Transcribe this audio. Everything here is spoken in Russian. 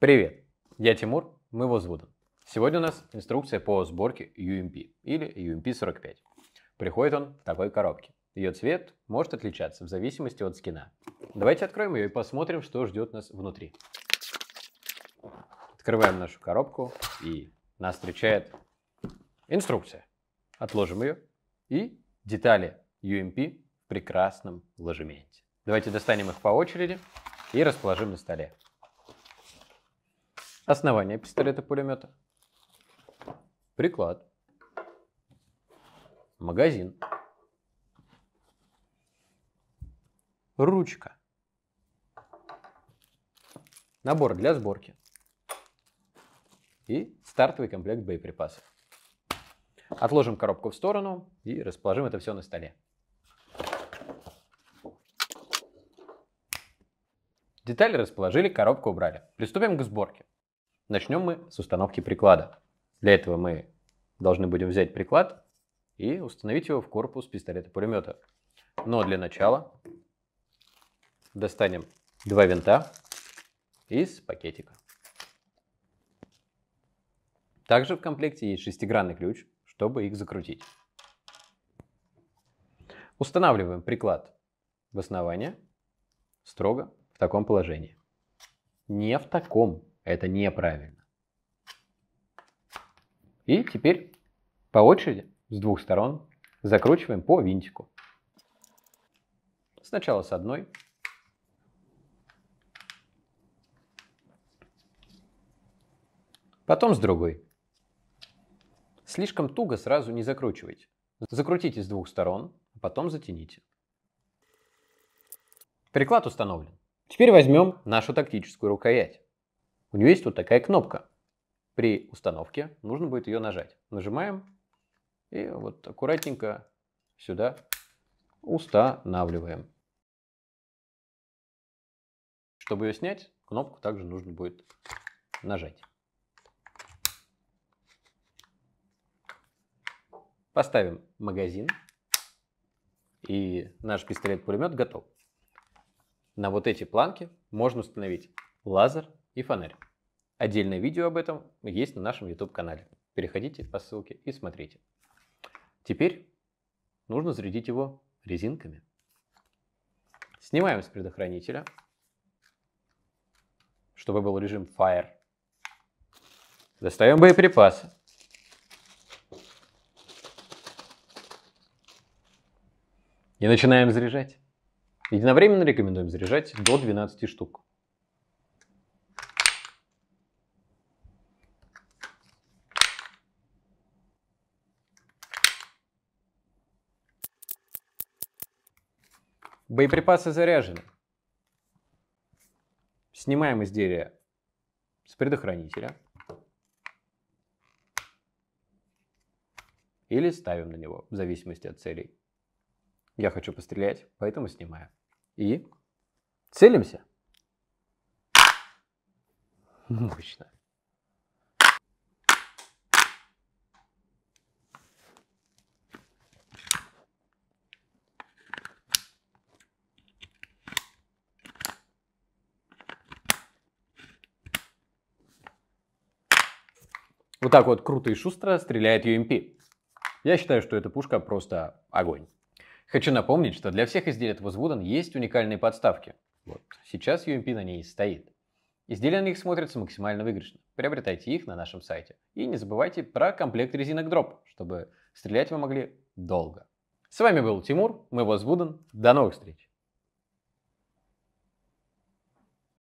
Привет, я Тимур, мы Возвуден. Сегодня у нас инструкция по сборке UMP или UMP45. Приходит он в такой коробке. Ее цвет может отличаться в зависимости от скина. Давайте откроем ее и посмотрим, что ждет нас внутри. Открываем нашу коробку и нас встречает инструкция. Отложим ее и детали UMP в прекрасном ложементе. Давайте достанем их по очереди и расположим на столе. Основание пистолета-пулемета. Приклад. Магазин. Ручка. Набор для сборки. И стартовый комплект боеприпасов. Отложим коробку в сторону и расположим это все на столе. Детали расположили, коробку убрали. Приступим к сборке. Начнем мы с установки приклада. Для этого мы должны будем взять приклад и установить его в корпус пистолета-пулемета. Но для начала достанем два винта из пакетика. Также в комплекте есть шестигранный ключ, чтобы их закрутить. Устанавливаем приклад в основание строго в таком положении. Не в таком, это неправильно. И теперь по очереди с двух сторон закручиваем по винтику. Сначала с одной. Потом с другой. Слишком туго сразу не закручивайте. Закрутите с двух сторон, а потом затяните. Приклад установлен. Теперь возьмем нашу тактическую рукоять. У нее есть вот такая кнопка. При установке нужно будет ее нажать. Нажимаем и вот аккуратненько сюда устанавливаем. Чтобы ее снять, кнопку также нужно будет нажать. Поставим магазин. И наш пистолет-пулемет готов. На вот эти планки можно установить лазер и фонарь. Отдельное видео об этом есть на нашем YouTube-канале. Переходите по ссылке и смотрите. Теперь нужно зарядить его резинками. Снимаем с предохранителя, чтобы был режим Fire. Достаем боеприпасы. И начинаем заряжать. Единовременно рекомендуем заряжать до 12 штук. Боеприпасы заряжены. Снимаем изделие с предохранителя. Или ставим на него, в зависимости от целей. Я хочу пострелять, поэтому снимаю. И целимся. Мощно. Вот так вот круто и шустро стреляет UMP. Я считаю, что эта пушка просто огонь. Хочу напомнить, что для всех изделий от Woodwooden есть уникальные подставки. Вот. Сейчас UMP на ней стоит. Изделия на них смотрятся максимально выигрышно. Приобретайте их на нашем сайте. И не забывайте про комплект резинок дроп, чтобы стрелять вы могли долго. С вами был Тимур, мы Возвуден. До новых встреч!